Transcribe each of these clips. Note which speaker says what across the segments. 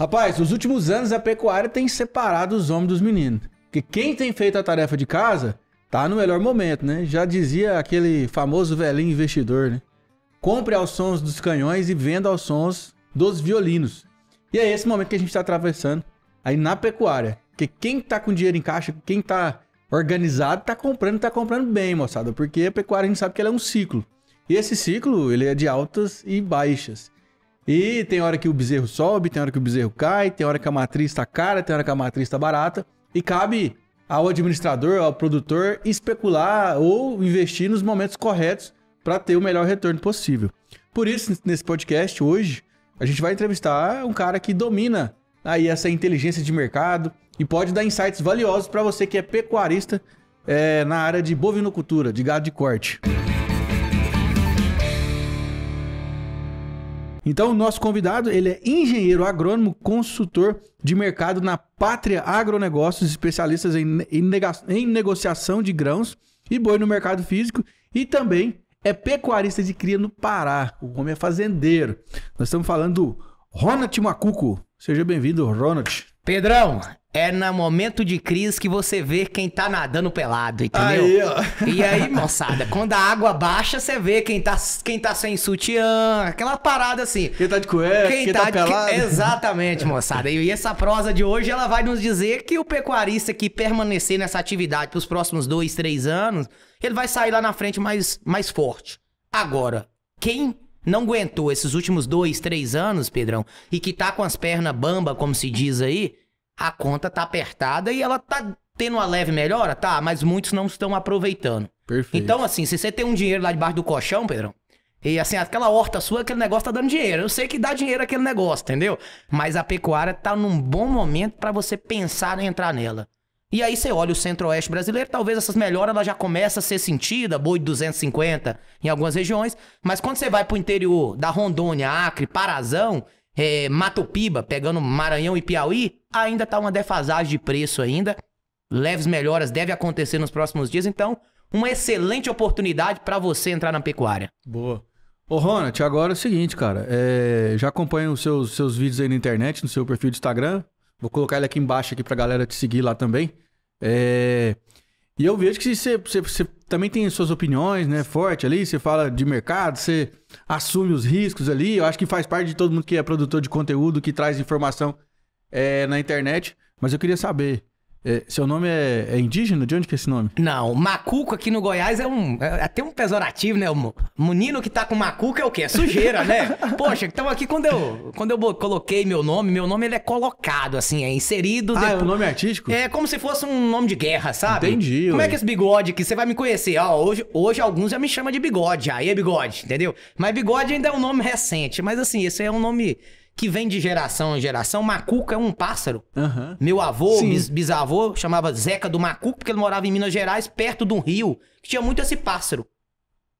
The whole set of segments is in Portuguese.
Speaker 1: Rapaz, nos últimos anos a pecuária tem separado os homens dos meninos. Porque quem tem feito a tarefa de casa tá no melhor momento, né? Já dizia aquele famoso velhinho investidor, né? Compre aos sons dos canhões e venda aos sons dos violinos. E é esse momento que a gente está atravessando aí na pecuária. Porque quem tá com dinheiro em caixa, quem tá organizado, tá comprando, tá comprando bem, moçada. Porque a pecuária a gente sabe que ela é um ciclo. E esse ciclo, ele é de altas e baixas. E tem hora que o bezerro sobe, tem hora que o bezerro cai, tem hora que a matriz está cara, tem hora que a matriz está barata. E cabe ao administrador, ao produtor, especular ou investir nos momentos corretos para ter o melhor retorno possível. Por isso, nesse podcast hoje, a gente vai entrevistar um cara que domina aí essa inteligência de mercado e pode dar insights valiosos para você que é pecuarista é, na área de bovinocultura, de gado de corte. Então, o nosso convidado, ele é engenheiro agrônomo, consultor de mercado na Pátria Agronegócios, especialistas em, em, em negociação de grãos e boi no mercado físico e também é pecuarista de cria no Pará. O homem é fazendeiro. Nós estamos falando do Ronald Macuco. Seja bem-vindo, Ronald. Pedrão, é no momento de crise que você vê quem tá
Speaker 2: nadando pelado, entendeu? Aí, ó. E aí, moçada, quando a água baixa, você vê quem tá, quem tá sem sutiã, aquela parada assim. Quem tá de cueca, quem, quem tá, tá pelado. Que... Exatamente, moçada. E essa prosa de hoje, ela vai nos dizer que o pecuarista que permanecer nessa atividade pros próximos dois, três anos, ele vai sair lá na frente mais, mais forte. Agora, quem não aguentou esses últimos dois, três anos, Pedrão, e que tá com as pernas bamba, como se diz aí a conta tá apertada e ela tá tendo uma leve melhora, tá, mas muitos não estão aproveitando. Perfeito. Então, assim, se você tem um dinheiro lá debaixo do colchão, Pedrão, e assim, aquela horta sua, aquele negócio tá dando dinheiro. Eu sei que dá dinheiro aquele negócio, entendeu? Mas a pecuária tá num bom momento para você pensar em entrar nela. E aí você olha o centro-oeste brasileiro, talvez essas melhoras ela já começa a ser sentida, boi de 250 em algumas regiões, mas quando você vai pro interior da Rondônia, Acre, Parazão, é, Mato Piba, pegando Maranhão e Piauí, ainda tá uma defasagem de preço ainda. Leves melhoras deve acontecer nos próximos dias, então uma excelente oportunidade para você entrar na pecuária.
Speaker 1: Boa. Ô, Ronald, agora é o seguinte, cara. É, já acompanha os seus, seus vídeos aí na internet, no seu perfil do Instagram. Vou colocar ele aqui embaixo aqui pra galera te seguir lá também. É, e eu vejo que você, você, você também tem suas opiniões, né? Forte ali, você fala de mercado, você assume os riscos ali. Eu acho que faz parte de todo mundo que é produtor de conteúdo, que traz informação é, na internet. Mas eu queria saber é, seu nome é, é, indígena? De onde que é esse nome? Não, macuco aqui no Goiás é um. É até um pesorativo, né? O menino que tá
Speaker 2: com macuco é o quê? É sujeira, né? Poxa, então aqui quando eu, quando eu coloquei meu nome, meu nome ele é colocado, assim, é inserido. Ah, depois... é um nome artístico? É como se fosse um nome de guerra, sabe? Entendi. Como é ué. é que esse bigode aqui? Você vai me conhecer. Ah, hoje, hoje alguns já me chamam de bigode. Aí é bigode, entendeu? Mas bigode ainda é um nome recente. Mas assim, esse é um nome que vem de geração em geração. Macuco é um pássaro. Uhum. Meu avô, bis, bisavô, chamava Zeca do Macuco, porque ele morava em Minas Gerais, perto de um rio, que tinha muito esse pássaro.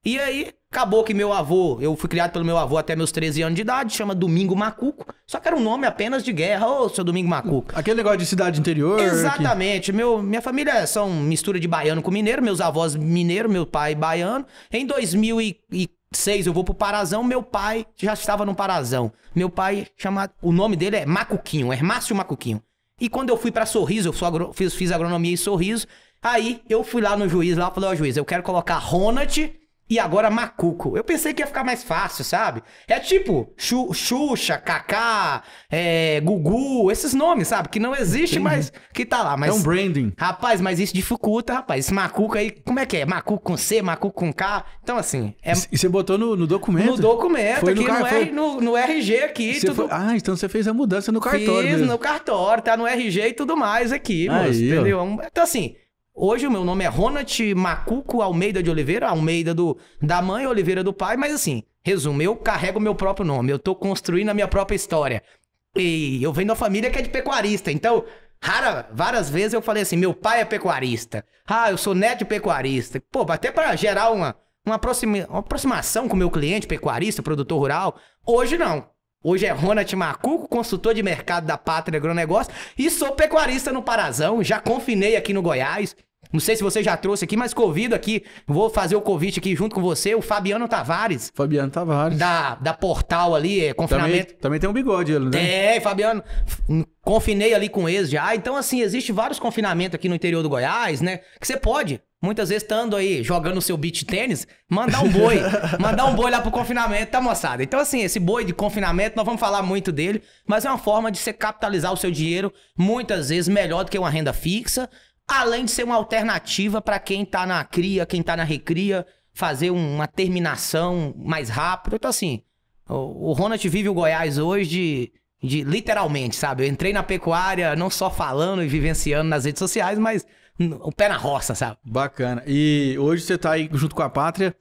Speaker 2: E aí, acabou que meu avô, eu fui criado pelo meu avô até meus 13 anos de idade, chama Domingo Macuco. Só que era um nome apenas de guerra, ô, seu Domingo Macuco. Aquele negócio de cidade interior. Exatamente. Meu, minha família são mistura de baiano com mineiro, meus avós mineiro, meu pai baiano. Em 2004, seis eu vou pro Parazão, meu pai já estava no Parazão. Meu pai chamado, o nome dele é Macuquinho, é Márcio Macuquinho. E quando eu fui para Sorriso, eu só agro, fiz, fiz agronomia em Sorriso, aí eu fui lá no juiz lá, falei, ó oh, juiz, eu quero colocar Ronald e agora Macuco. Eu pensei que ia ficar mais fácil, sabe? É tipo Xuxa, Kaká, é, Gugu, esses nomes, sabe? Que não existe, mais, mas que tá lá. Mas, é um branding. Rapaz, mas isso dificulta, rapaz. Esse Macuco aí, como é que é? Macuco com C, Macuco com K. Então, assim... É... E você botou no, no,
Speaker 1: documento? No documento, foi aqui no, car... no, no, no RG aqui. Tudo... Foi... Ah, então você fez a mudança no cartório Fiz mesmo. no
Speaker 2: cartório, tá no RG e tudo mais aqui, aí, moço, entendeu? Ó. Então, assim... Hoje o meu nome é Ronald Macuco Almeida de Oliveira, Almeida do, da mãe, Oliveira do pai, mas assim, resumo, eu carrego meu próprio nome, eu tô construindo a minha própria história. E eu venho da família que é de pecuarista, então Rara, várias vezes eu falei assim: meu pai é pecuarista. Ah, eu sou neto de pecuarista. Pô, até para gerar uma, uma, aproxima, uma aproximação com o meu cliente, pecuarista, produtor rural. Hoje não. Hoje é Ronald Macuco, consultor de mercado da Pátria Agronegócio e sou pecuarista no Parazão. Já confinei aqui no Goiás. Não sei se você já trouxe aqui, mas convido aqui, vou fazer o convite aqui junto com você, o Fabiano Tavares. Fabiano Tavares. Da, da Portal ali, é, confinamento. Também, também tem um bigode ele, né? É, Fabiano, confinei ali com eles já. Ah, então, assim, existe vários confinamentos aqui no interior do Goiás, né? Que você pode muitas vezes estando tá aí jogando o seu beach tênis, mandar um boi, mandar um boi lá pro confinamento, tá moçada? Então assim, esse boi de confinamento, nós vamos falar muito dele, mas é uma forma de você capitalizar o seu dinheiro muitas vezes melhor do que uma renda fixa, além de ser uma alternativa para quem tá na cria, quem tá na recria, fazer uma terminação mais rápida. Então assim, o, o Ronald vive o Goiás hoje de de literalmente, sabe? Eu entrei na pecuária não só falando e vivenciando nas redes sociais, mas o pé na roça, sabe? Bacana. E hoje você tá aí junto com a Pátria.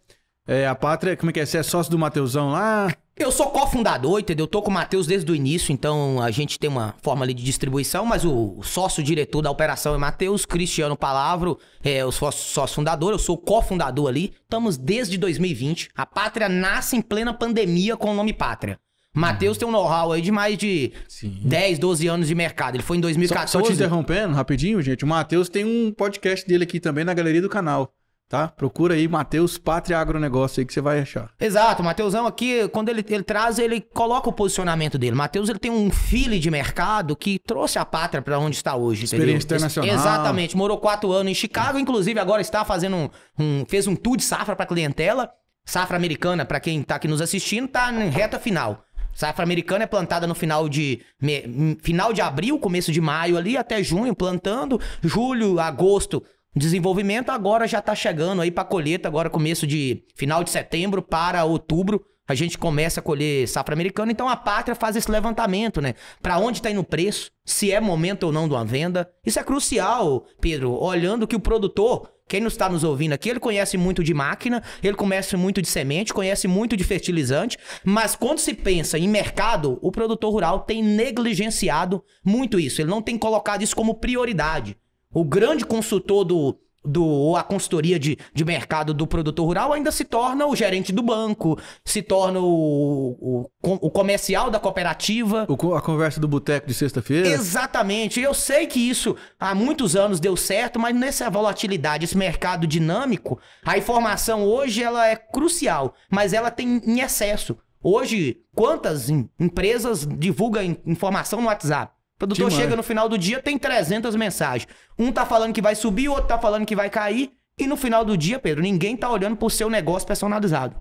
Speaker 2: É, a Pátria, como é que é? Você é sócio do Mateusão lá? Eu sou cofundador, entendeu? Eu tô com o Matheus desde o início, então a gente tem uma forma ali de distribuição, mas o sócio-diretor da operação é Matheus, Cristiano Palavro é o sócio-fundador, eu sou cofundador ali. Estamos desde 2020. A Pátria nasce em plena pandemia com o nome Pátria. Matheus tem um know-how aí de mais de Sim. 10, 12 anos de mercado. Ele foi em 2014. Só, só te
Speaker 1: interrompendo rapidinho, gente. O Matheus tem um podcast dele aqui também na galeria do canal. Tá? Procura aí Matheus Pátria Agronegócio aí que você vai achar.
Speaker 2: Exato, o Matheusão aqui, quando ele, ele traz, ele coloca o posicionamento dele. Matheus ele tem um filho de mercado que trouxe a pátria para onde está hoje. Experiência entendeu? internacional. Exatamente, morou quatro anos em Chicago, inclusive agora está fazendo um, um fez um tour de safra para clientela, safra americana para quem está aqui nos assistindo, está em reta final. Safra americana é plantada no final de me, final de abril, começo de maio ali até junho plantando, julho, agosto desenvolvimento, agora já tá chegando aí para colheita agora começo de final de setembro para outubro a gente começa a colher safra americana, então a pátria faz esse levantamento, né? Para onde está indo o preço, se é momento ou não de uma venda. Isso é crucial, Pedro, olhando que o produtor, quem não está nos ouvindo aqui, ele conhece muito de máquina, ele conhece muito de semente, conhece muito de fertilizante, mas quando se pensa em mercado, o produtor rural tem negligenciado muito isso. Ele não tem colocado isso como prioridade. O grande consultor do do, ou a consultoria de, de mercado do produtor rural ainda se torna o gerente do banco, se torna o, o, o comercial da cooperativa. O, a conversa do boteco de sexta-feira? Exatamente. Eu sei que isso há muitos anos deu certo, mas nessa volatilidade, esse mercado dinâmico, a informação hoje ela é crucial, mas ela tem em excesso. Hoje, quantas empresas divulgam informação no WhatsApp? O produtor Demais. chega no final do dia, tem 300 mensagens. Um tá falando que vai subir, o outro tá falando que vai cair. E no final do dia, Pedro, ninguém tá olhando pro seu negócio personalizado.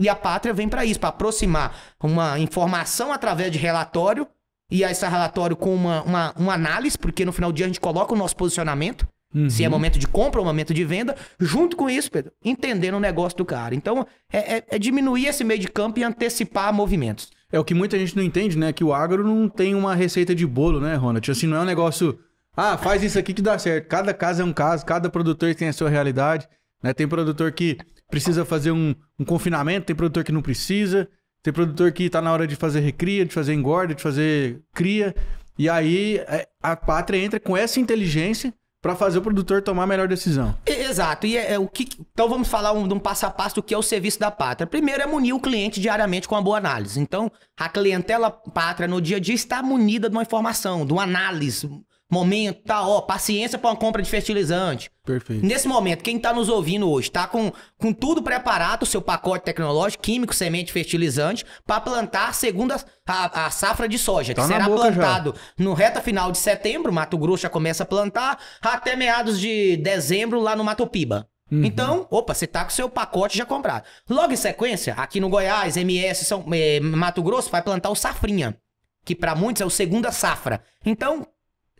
Speaker 2: E a pátria vem para isso, para aproximar uma informação através de relatório, e esse relatório com uma, uma, uma, análise, porque no final do dia a gente coloca o nosso posicionamento, uhum. se é momento de compra ou momento de venda, junto com isso, Pedro, entendendo o negócio do cara. Então, é, é, é diminuir esse meio
Speaker 1: de campo e antecipar movimentos. É o que muita gente não entende, né? Que o agro não tem uma receita de bolo, né, Ronald? Assim, não é um negócio. Ah, faz isso aqui que dá certo. Cada caso é um caso, cada produtor tem a sua realidade. Né? Tem produtor que precisa fazer um, um confinamento, tem produtor que não precisa, tem produtor que está na hora de fazer recria, de fazer engorda, de fazer cria. E aí é, a pátria entra com essa inteligência para fazer o produtor tomar a melhor decisão.
Speaker 2: Exato.
Speaker 1: E é, é o que então vamos falar um, de um passo a passo do que é o serviço da pátria. Primeiro é munir o
Speaker 2: cliente diariamente com uma boa análise. Então, a clientela pátria no dia a dia está munida de uma informação, de uma análise Momento, tá, ó, paciência para uma compra de fertilizante. Perfeito. Nesse momento, quem tá nos ouvindo hoje, tá com, com tudo preparado, o seu pacote tecnológico, químico, semente, fertilizante, para plantar segunda a, a, safra de soja, tá que será plantado já. no reta final de setembro, Mato Grosso já começa a plantar, até meados de dezembro lá no Mato Piba. Uhum. Então, opa, você tá com o seu pacote já comprado. Logo em sequência, aqui no Goiás, MS, São, eh, Mato Grosso, vai plantar o safrinha, que para muitos é o segunda safra. Então,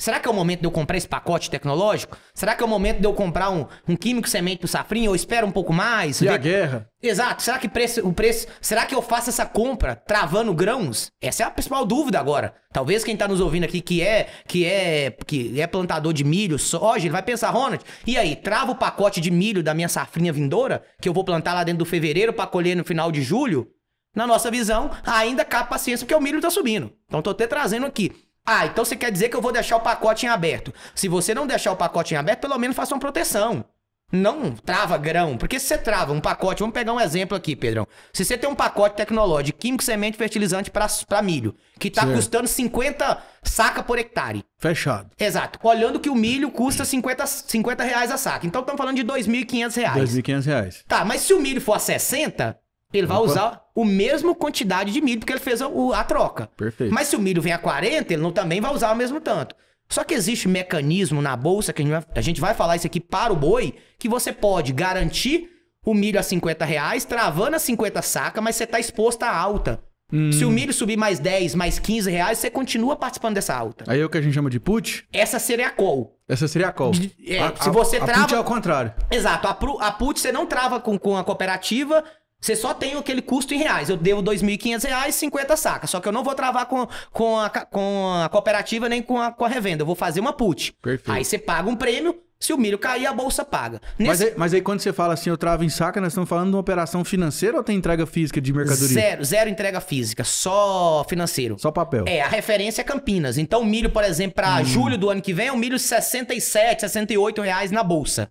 Speaker 2: Será que é o momento de eu comprar esse pacote tecnológico? Será que é o momento de eu comprar um, um químico semente pro safrinha? Ou espero um pouco mais? E a guerra? Exato. Será que preço, o preço... Será que eu faço essa compra travando grãos? Essa é a principal dúvida agora. Talvez quem tá nos ouvindo aqui que é que é, que é plantador de milho, soja, ele vai pensar, Ronald, e aí, trava o pacote de milho da minha safrinha vindoura, que eu vou plantar lá dentro do fevereiro para colher no final de julho? Na nossa visão, ainda cabe paciência porque o milho tá subindo. Então tô até trazendo aqui. Ah, então você quer dizer que eu vou deixar o pacote em aberto. Se você não deixar o pacote em aberto, pelo menos faça uma proteção. Não trava grão, porque se você trava um pacote, vamos pegar um exemplo aqui, Pedrão. Se você tem um pacote tecnológico, químico, semente, fertilizante para milho, que está custando 50 saca por hectare. Fechado. Exato. Olhando que o milho custa 50, 50 reais a saca. Então estamos falando de 2.500 reais.
Speaker 1: 2.500 reais.
Speaker 2: Tá, mas se o milho for a 60, ele vai usar o mesmo quantidade de milho, porque ele fez a, a, troca. Perfeito. Mas se o milho vem a 40, ele não, também vai usar o mesmo tanto. Só que existe um mecanismo na bolsa, que a gente, vai, a gente vai falar isso aqui para o boi, que você pode garantir o milho a 50 reais, travando a 50 saca, mas você está exposto à alta. Hum. Se o milho subir mais 10, mais 15 reais, você continua participando dessa alta.
Speaker 1: Aí é o que a gente chama de put? Essa seria a call. Essa seria a call. É, a, se você a, trava... A put é ao contrário.
Speaker 2: Exato. A, a put você não trava com, com a cooperativa, você só tem aquele custo em reais. Eu devo R$ 2.500,50 saca. sacas. Só que eu não vou travar com, com, a, com a cooperativa nem com a, com a revenda. Eu vou fazer uma put. Perfeito. Aí você paga um prêmio. Se o milho cair, a bolsa paga.
Speaker 1: Nesse... Mas, aí, mas, aí, quando você fala assim, eu travo em saca, nós estamos falando de uma operação financeira ou tem entrega física de mercadoria? Zero,
Speaker 2: zero entrega física, só financeiro. Só papel. É, a referência é Campinas. Então, milho, por exemplo, para hum. julho do ano que vem, é um milho 67, 68 reais na bolsa.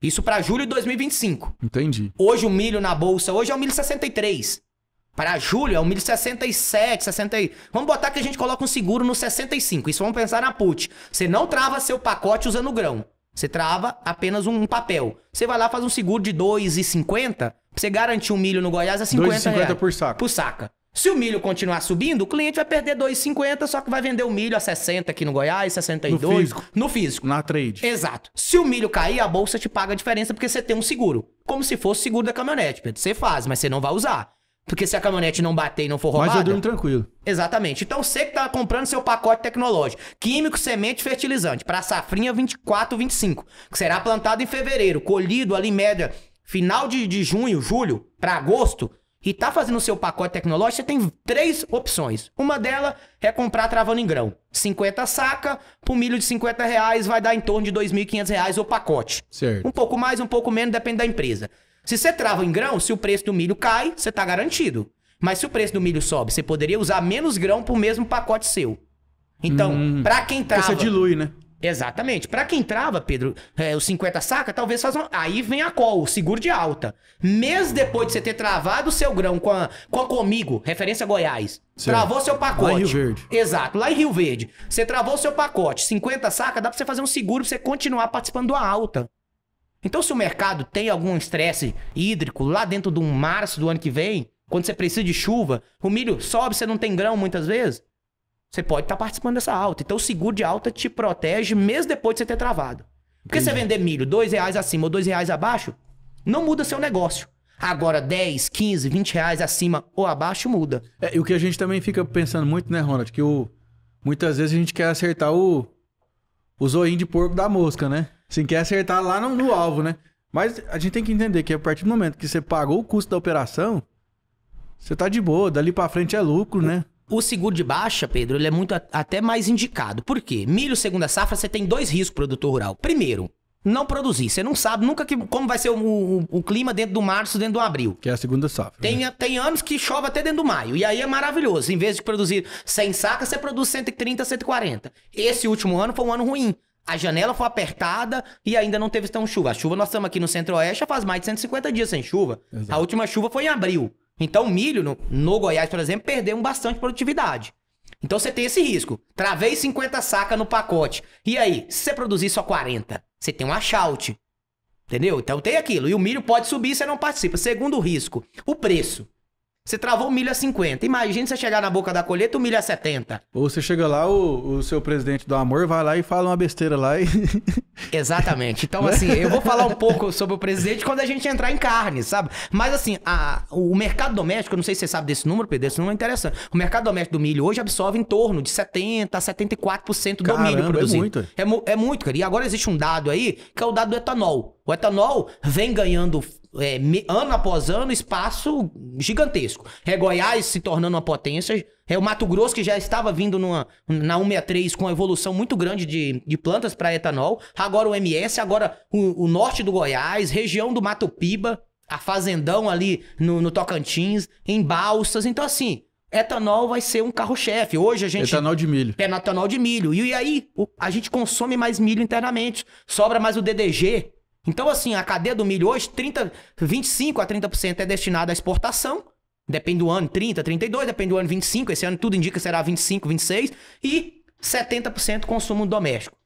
Speaker 2: Isso para julho de 2025. Entendi. Hoje o milho na bolsa, hoje é o milho 63. Para julho é o milho 67, 60. Vamos botar que a gente coloca um seguro no 65. Isso vamos pensar na put. Você não trava seu pacote usando grão. Você trava apenas um papel. Você vai lá faz um seguro de 2,50 para você garantir um milho no Goiás a é 50 2,50 por saco. Por saca. Se o milho continuar subindo, o cliente vai perder 2,50, só que vai vender o milho a 60 aqui no Goiás, 62. No físico. No físico. Na trade. Exato. Se o milho cair, a bolsa te paga a diferença porque você tem um seguro. Como se fosse seguro da caminhonete, Pedro. Você faz, mas você não vai usar. Porque se a caminhonete não bater e não for roubada... Mas eu durmo tranquilo. Exatamente. Então você que tá comprando seu pacote tecnológico, químico, semente fertilizante, para safrinha 24, 25, que será plantado em fevereiro, colhido ali em média final de, de junho, julho, para agosto, e tá fazendo o seu pacote tecnológico, você tem três opções. Uma delas é comprar travando em grão. 50 saca, por milho de 50 reais vai dar em torno de 2.500 reais o pacote. Certo. Um pouco mais, um pouco menos, depende da empresa. Se você trava em grão, se o preço do milho cai, você tá garantido. Mas se o preço do milho sobe, você poderia usar menos grão pro mesmo pacote seu. Então, hum, pra quem trava... Você dilui, né? Exatamente. Para quem trava, Pedro, é, os 50 saca, talvez faz uma... Aí vem a call, o seguro de alta. Mês depois de você ter travado o seu grão com a, com a Comigo, referência a Goiás, Sim. travou seu pacote. Lá em Rio Verde. Exato, lá em Rio Verde. Você travou seu pacote, 50 saca, dá pra você fazer um seguro pra você continuar participando da alta. Então, se o mercado tem algum estresse hídrico lá dentro de março do ano que vem, quando você precisa de chuva, o milho sobe, você não tem grão muitas vezes, você pode estar tá participando dessa alta. Então o seguro de alta te protege mesmo depois de você ter travado. Porque Entendi. você vender milho dois reais acima ou dois reais abaixo, não muda seu negócio. Agora, 10, 15, 20 reais acima ou
Speaker 1: abaixo muda. É, e o que a gente também fica pensando muito, né, Ronald? Que o, muitas vezes a gente quer acertar o, o zoinho de porco da mosca, né? Assim, quer acertar lá no, no alvo, né? Mas a gente tem que entender que a partir do momento que você pagou o custo da operação, você tá de boa, dali para frente é lucro, né?
Speaker 2: O seguro de baixa, Pedro, ele é muito até mais indicado. Por quê? Milho segunda safra, você tem dois riscos, produtor rural. Primeiro, não produzir. Você não sabe nunca que, como vai ser o, o, o, clima dentro do março, dentro do abril. Que é a segunda safra. Tem, né? tem anos que chove até dentro do maio. E aí é maravilhoso. Em vez de produzir 100 sacas, você produz 130, 140. Esse último ano foi um ano ruim. A janela foi apertada e ainda não teve tão chuva. A chuva, nós estamos aqui no Centro-Oeste, já faz mais de 150 dias sem chuva. Exato. A última chuva foi em abril. Então o milho, no, no Goiás, por exemplo, perdeu bastante produtividade. Então você tem esse risco. Travei 50 sacas no pacote. E aí, se você produzir só 40, você tem um achalte. Entendeu? Então tem aquilo. E o milho pode subir, você não participa. Segundo risco, o preço. Você travou o milho a 50. Imagina você chegar na boca da colheita o milho a 70.
Speaker 1: Ou você chega lá, o, o seu presidente do amor vai lá e fala uma besteira lá e. Exatamente. Então, né? assim, eu vou falar um
Speaker 2: pouco sobre o presidente quando a gente entrar em carne, sabe? Mas, assim, a, o mercado doméstico, não sei se você sabe desse número, Pedro, esse número é interessante. O mercado doméstico do milho hoje absorve em torno de 70% a 74% do Caramba, milho é produzido. É muito. É, é muito, cara. E agora existe um dado aí, que é o dado do etanol. O etanol vem ganhando é, ano após ano, espaço gigantesco. É Goiás se tornando uma potência, é o Mato Grosso que já estava vindo numa, na 163 com uma evolução muito grande de, de plantas para etanol, agora o MS, agora o, o, norte do Goiás, região do Mato Piba, a Fazendão ali no, no Tocantins, em Balsas, então assim... Etanol vai ser um carro-chefe. Hoje a gente. Etanol de milho. É etanol de milho. E, e aí, a gente consome mais milho internamente. Sobra mais o DDG, então, assim, a cadeia do milho hoje, 30, 25 a 30% é destinada à exportação. Depende do ano, 30, 32, depende do ano, 25. Esse ano tudo indica que será 25, 26. E 70% consumo doméstico.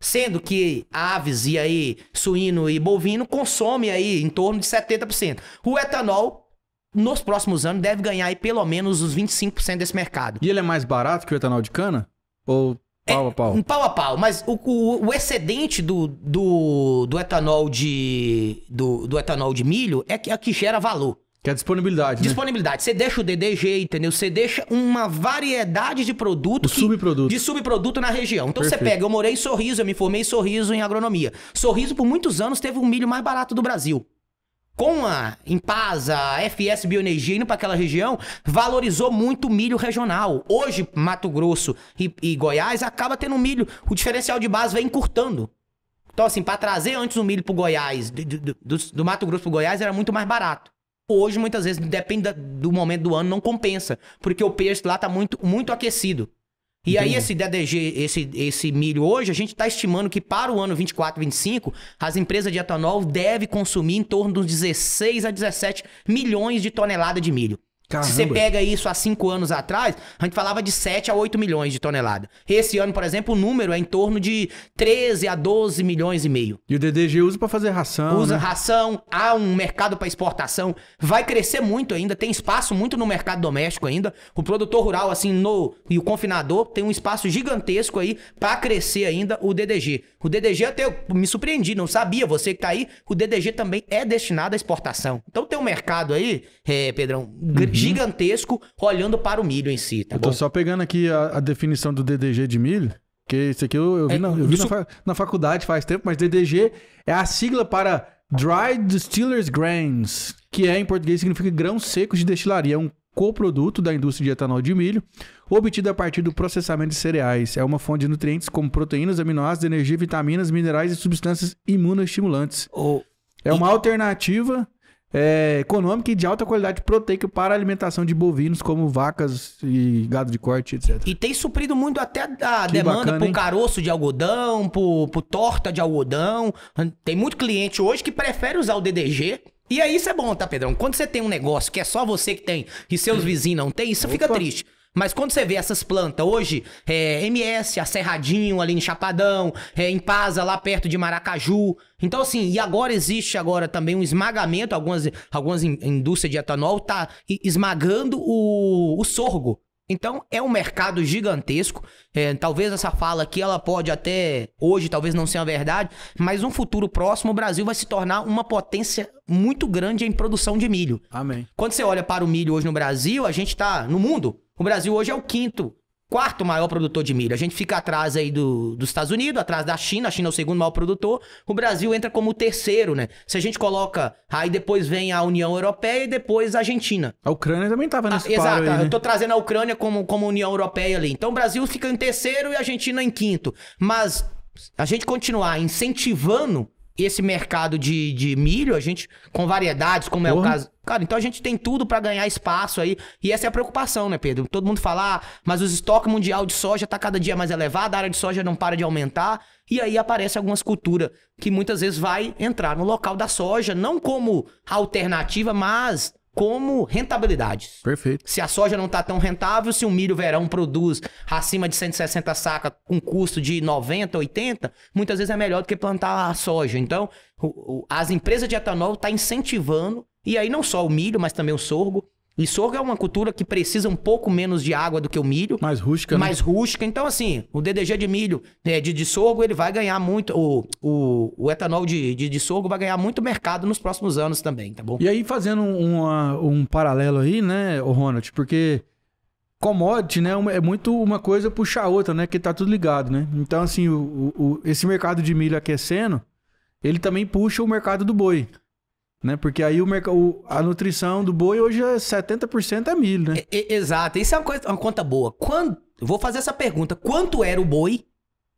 Speaker 2: Sendo que aves e aí suíno e bovino consomem aí em torno de 70%. O etanol nos próximos anos deve ganhar aí pelo menos os 25% desse mercado. E ele é mais barato que o etanol de cana? Ou é pau a pau. Um pau a pau. Mas o, o, o excedente do, do, do, etanol de, do, do etanol de milho é que, é que gera valor. Que é a disponibilidade. Né? Disponibilidade. Né? Você deixa o DDG, entendeu? Você deixa uma variedade de produtos. De subproduto. De subproduto na região. Então Perfeito. você pega, eu morei em Sorriso, eu me formei em Sorriso em agronomia. Sorriso, por muitos anos, teve o milho mais barato do Brasil com a Impasa, a FS Bioenergia indo para aquela região, valorizou muito o milho regional. Hoje, Mato Grosso e, e Goiás acaba tendo milho. O diferencial de base vem encurtando. Então, assim, para trazer antes o milho para Goiás, do, do, do, do Mato Grosso para Goiás, era muito mais barato. Hoje, muitas vezes, depende do momento do ano, não compensa. Porque o preço lá está muito, muito aquecido. E Entendi. aí esse DDG, esse, esse milho hoje, a gente está estimando que para o ano 24, 25, as empresas de etanol devem consumir em torno dos 16 a 17 milhões de toneladas de milho. Caramba. Se você pega isso há cinco anos atrás, a gente falava de 7 a 8 milhões de tonelada. Esse ano, por exemplo, o número é em torno de 13 a 12 milhões e meio. E o DDG usa para fazer ração. Usa né? ração, há um mercado para exportação. Vai crescer muito ainda, tem espaço muito no mercado doméstico ainda. O produtor rural, assim, no e o confinador tem um espaço gigantesco aí para crescer ainda o DDG. O DDG até me surpreendi, não sabia. Você que está aí, o DDG também é destinado à exportação. Então tem um mercado aí, é, Pedrão, uhum. gigantesco olhando para o milho em si, tá Eu tô
Speaker 1: só pegando aqui a, a definição do DDG de milho. Porque isso aqui eu, eu vi, é, na, eu vi isso... na, na, faculdade faz tempo, mas DDG é a sigla para Dry Distillers Grains, que é em português significa grãos secos de destilaria. É um coproduto da indústria de etanol de milho, obtido a partir do processamento de cereais. É uma fonte de nutrientes como proteínas, aminoácidos, energia, vitaminas, minerais e substâncias imunoestimulantes. Oh. É uma e... alternativa é, econômica e de alta qualidade proteica para alimentação de bovinos, como vacas e gado de corte, etc. E tem
Speaker 2: suprido muito até a que demanda bacana, por hein? caroço de algodão, por, por torta de algodão. Tem muito cliente hoje que prefere usar o DDG e aí isso é bom, tá, Pedrão? Quando você tem um negócio que é só você que tem e seus vizinhos não tem, isso Opa. fica triste. Mas quando você vê essas plantas hoje, é, MS, a Serradinho ali em Chapadão, é, em Paza, lá perto de Maracaju. Então, assim, e agora existe agora também um esmagamento, algumas, algumas indústrias de etanol tá esmagando o, o sorgo. Então é um mercado gigantesco. É, talvez essa fala aqui ela pode até hoje talvez não seja verdade, mas um futuro próximo o Brasil vai se tornar uma potência muito grande em produção de milho. Amém. Quando você olha para o milho hoje no Brasil, a gente está no mundo o Brasil hoje é o quinto, quarto maior produtor de milho. A gente fica atrás aí do, dos Estados Unidos, atrás da China. A China é o segundo maior produtor. O Brasil entra como o terceiro, né? Se a gente coloca. Aí depois vem a União Europeia e depois a Argentina. A Ucrânia também estava nesse ah, Exato. Aí, né? Eu tô trazendo a Ucrânia como, como União Europeia ali. Então o Brasil fica em terceiro e a Argentina em quinto. Mas a gente continuar incentivando esse mercado de, de milho, a gente, com variedades, como é o caso. Cara, então a gente tem tudo para ganhar espaço aí. E essa é a preocupação, né, Pedro? Todo mundo fala, ah, mas os estoques mundial de soja tá cada dia mais elevado, a área de soja não para de aumentar. E aí aparece algumas culturas que muitas vezes vai entrar no local da soja, não como alternativa, mas como rentabilidades. Perfeito. Se a soja não está tão rentável, se o milho verão produz acima de 160 saca com custo de 90, 80, muitas vezes é melhor do que plantar a soja. Então, o, o, as empresas de etanol estão tá incentivando, e aí não só o milho, mas também o sorgo, e sorgo é uma cultura que precisa um pouco menos de água do que o milho. Mais rústica, né? Mais né? rústica. Então, assim, o DDG de milho, né, de, de sorgo, ele vai ganhar muito. O, o, o etanol de, de, de, sorgo vai ganhar muito mercado nos próximos anos também, tá bom?
Speaker 1: E aí, fazendo uma, um paralelo aí, né, Ronald? Porque commodity, né, é muito uma coisa puxar a outra, né? Que tá tudo ligado, né? Então, assim, o, o, esse mercado de milho aquecendo, ele também puxa o mercado do boi. Né? Porque aí o, mercado a nutrição do boi hoje é 70% é milho, né? É, é, exato. Isso é uma, coisa, uma conta boa. Quando, vou fazer essa pergunta. Quanto era o boi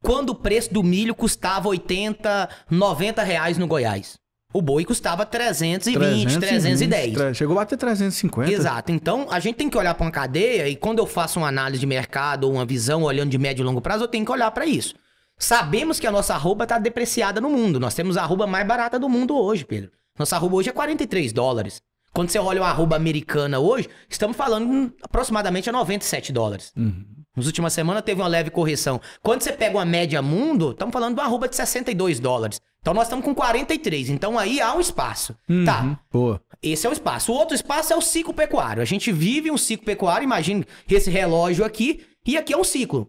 Speaker 2: quando o preço do milho custava 80, 90 reais no Goiás? O boi custava 320, 320 310.
Speaker 1: Chegou a bater 350. Exato.
Speaker 2: Então, a gente tem que olhar para uma cadeia e quando eu faço uma análise de mercado ou uma visão olhando de médio e longo prazo, eu tenho que olhar para isso. Sabemos que a nossa arroba está depreciada no mundo. Nós temos a arroba mais barata do mundo hoje, Pedro. Nossa arroba hoje é 43 dólares. Quando você olha o arroba americana hoje, estamos falando aproximadamente a 97 dólares. Uhum. Nas últimas semanas teve uma leve correção. Quando você pega uma média mundo, estamos falando de uma arroba de 62 dólares. Então nós estamos com 43. Então aí há um espaço.
Speaker 1: Uhum, tá. Boa.
Speaker 2: Esse é o espaço. O outro espaço é o ciclo pecuário. A gente vive um ciclo pecuário, imagine esse relógio aqui, e aqui é um ciclo.